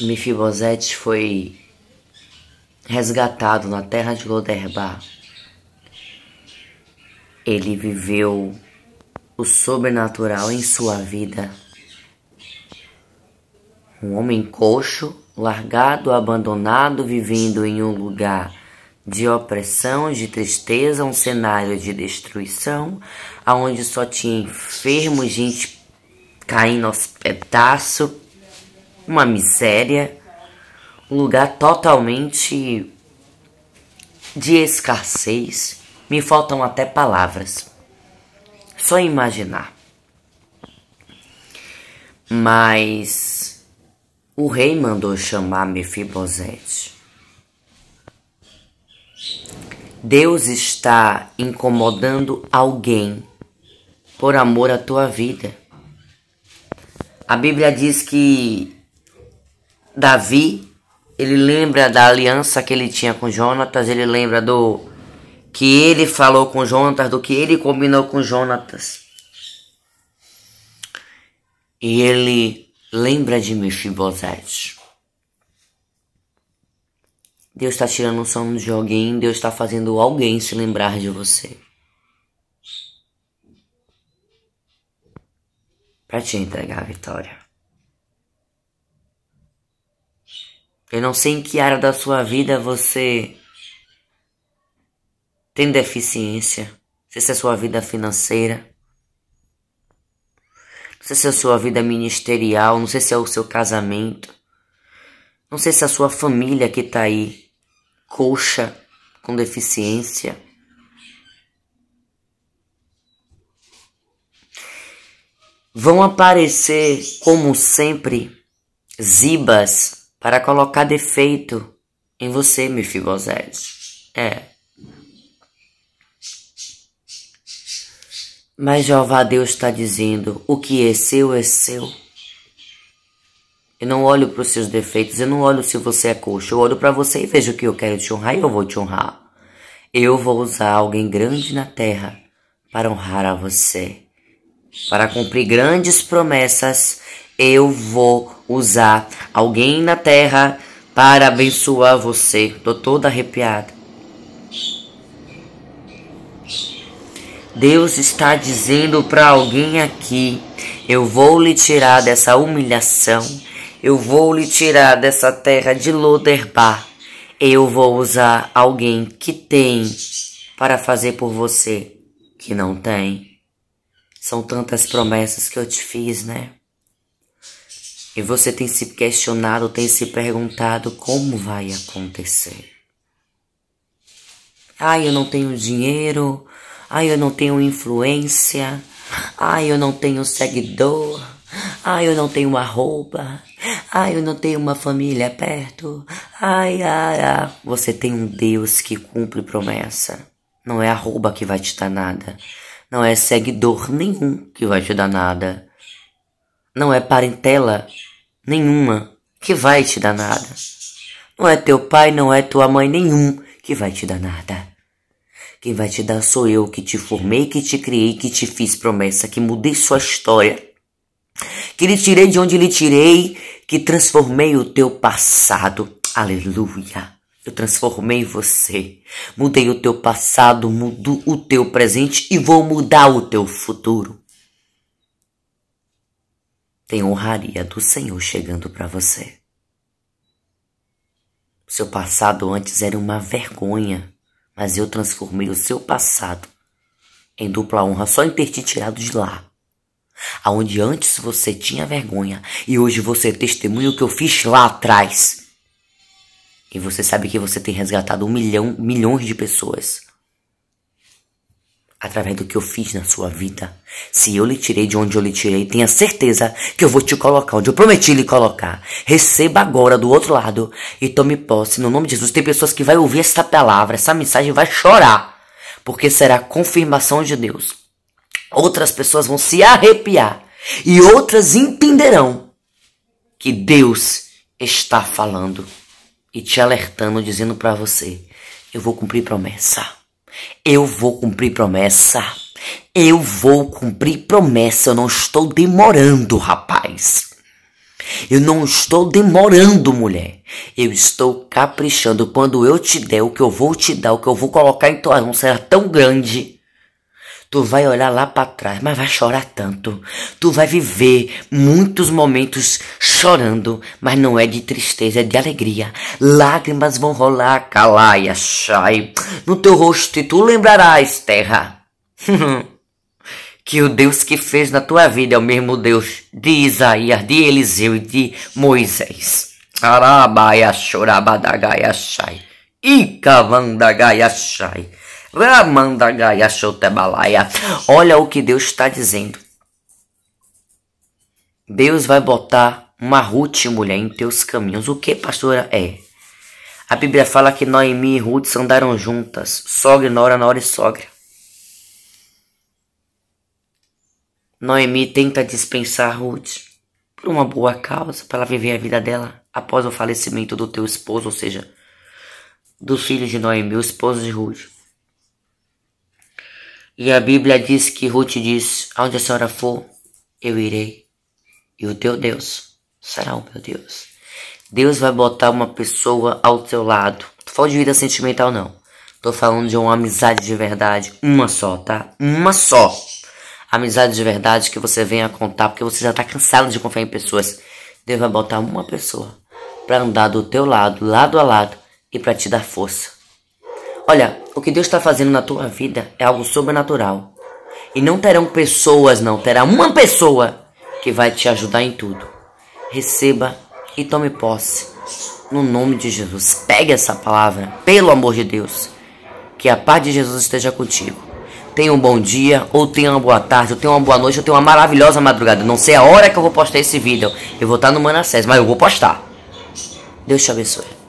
Mefibosete foi resgatado na terra de Loderbá. Ele viveu o sobrenatural em sua vida. Um homem coxo, largado, abandonado, vivendo em um lugar de opressão, de tristeza, um cenário de destruição, aonde só tinha enfermos, gente caindo aos pedaços, uma miséria, um lugar totalmente de escassez. Me faltam até palavras. Só imaginar. Mas o rei mandou chamar Mefibosete. Deus está incomodando alguém por amor à tua vida. A Bíblia diz que Davi, ele lembra da aliança que ele tinha com Jonatas, ele lembra do que ele falou com Jonatas, do que ele combinou com Jonatas. E ele lembra de Mefibosete. Deus está tirando o sono de alguém, Deus está fazendo alguém se lembrar de você. Para te entregar a vitória. Eu não sei em que área da sua vida você tem deficiência. Não sei se é sua vida financeira. Não sei se é a sua vida ministerial. Não sei se é o seu casamento. Não sei se é a sua família que tá aí coxa, com deficiência. Vão aparecer, como sempre, zibas para colocar defeito em você, Mefibosete. É. Mas Jeová Deus está dizendo: o que é seu é seu. Eu não olho para os seus defeitos, eu não olho se você é coxo, eu olho para você e vejo que eu quero te honrar e eu vou te honrar. Eu vou usar alguém grande na terra para honrar a você, para cumprir grandes promessas eu vou usar alguém na terra para abençoar você. Tô toda arrepiada. Deus está dizendo para alguém aqui: eu vou lhe tirar dessa humilhação, eu vou lhe tirar dessa terra de Loderbar. Eu vou usar alguém que tem para fazer por você que não tem. São tantas promessas que eu te fiz, né? E você tem se questionado, tem se perguntado como vai acontecer. Ai, eu não tenho dinheiro. Ai, eu não tenho influência. Ai, eu não tenho seguidor. Ai, eu não tenho uma roupa. Ai, eu não tenho uma família perto. Ai, ai, ai. Você tem um Deus que cumpre promessa. Não é arroba que vai te dar nada. Não é seguidor nenhum que vai te dar nada não é parentela nenhuma que vai te dar nada. Não é teu pai, não é tua mãe nenhum que vai te dar nada. Quem vai te dar sou eu que te formei, que te criei, que te fiz promessa, que mudei sua história, que lhe tirei de onde lhe tirei, que transformei o teu passado. Aleluia. Eu transformei você. Mudei o teu passado, mudo o teu presente e vou mudar o teu futuro tem honraria do Senhor chegando para você. seu passado antes era uma vergonha, mas eu transformei o seu passado em dupla honra só em ter te tirado de lá. Aonde antes você tinha vergonha e hoje você é testemunha o que eu fiz lá atrás. E você sabe que você tem resgatado um milhão, milhões de pessoas através do que eu fiz na sua vida. Se eu lhe tirei de onde eu lhe tirei, tenha certeza que eu vou te colocar onde eu prometi lhe colocar. Receba agora do outro lado e tome posse. No nome de Jesus, tem pessoas que vai ouvir essa palavra, essa mensagem vai chorar, porque será confirmação de Deus. Outras pessoas vão se arrepiar e outras entenderão que Deus está falando e te alertando, dizendo para você: eu vou cumprir promessa. Eu vou cumprir promessa. Eu vou cumprir promessa. Eu não estou demorando, rapaz. Eu não estou demorando, mulher. Eu estou caprichando. Quando eu te der o que eu vou te dar, o que eu vou colocar em tua mão será tão grande Tu vai olhar lá para trás, mas vai chorar tanto. Tu vai viver muitos momentos chorando, mas não é de tristeza, é de alegria. Lágrimas vão rolar, calai, achai, no teu rosto e tu lembrarás, terra. que o Deus que fez na tua vida é o mesmo Deus de Isaías, de Eliseu e de Moisés. Arabaia chorabadagaia chai. Ikavandagaia achai. Ramanda Gaia Olha o que Deus está dizendo. Deus vai botar uma Ruth, mulher, em teus caminhos. O que, pastora? É. A Bíblia fala que Noemi e Ruth andaram juntas. Sogra, nora, nora e sogra. Noemi tenta dispensar Ruth por uma boa causa, para ela viver a vida dela após o falecimento do teu esposo, ou seja, do filho de Noemi, o esposo de Ruth. E a Bíblia diz que Ruth diz: Aonde a senhora for, eu irei. E o teu Deus será o meu Deus. Deus vai botar uma pessoa ao teu lado. Tô falando de vida sentimental, não. Tô falando de uma amizade de verdade. Uma só, tá? Uma só. Amizade de verdade que você venha contar, porque você já tá cansado de confiar em pessoas. Deus vai botar uma pessoa para andar do teu lado, lado a lado, e para te dar força. Olha, o que Deus está fazendo na tua vida é algo sobrenatural. E não terão pessoas, não, terá uma pessoa que vai te ajudar em tudo. Receba e tome posse. No nome de Jesus. Pegue essa palavra, pelo amor de Deus. Que a paz de Jesus esteja contigo. Tenha um bom dia, ou tenha uma boa tarde, ou tenha uma boa noite, ou tenha uma maravilhosa madrugada. Não sei a hora que eu vou postar esse vídeo. Eu vou estar no Manassés, mas eu vou postar. Deus te abençoe.